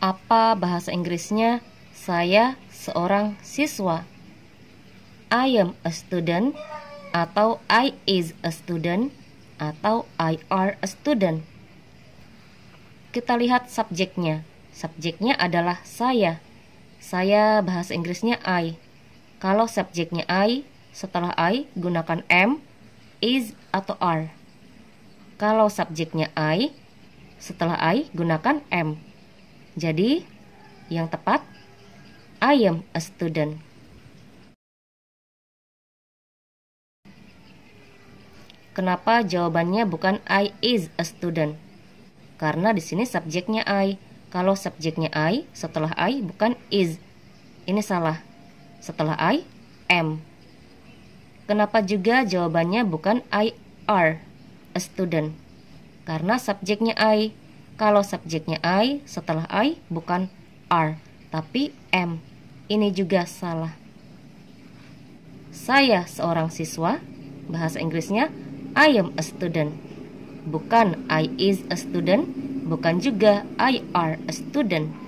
Apa bahasa Inggrisnya? Saya seorang siswa. I am a student atau I is a student atau I are a student. Kita lihat subjeknya. Subjeknya adalah saya. Saya bahasa Inggrisnya I. Kalau subjeknya I, setelah I gunakan M, is atau are. Kalau subjeknya I, setelah I gunakan M. Jadi, yang tepat, I am a student. Kenapa jawabannya bukan I is a student? Karena di sini subjeknya I. Kalau subjeknya I, setelah I bukan is. Ini salah. Setelah I, am. Kenapa juga jawabannya bukan I are a student? Karena subjeknya I. Kalau subjeknya I, setelah I bukan R, tapi M. Ini juga salah. Saya seorang siswa, bahasa Inggrisnya I am a student. Bukan I is a student, bukan juga I are a student.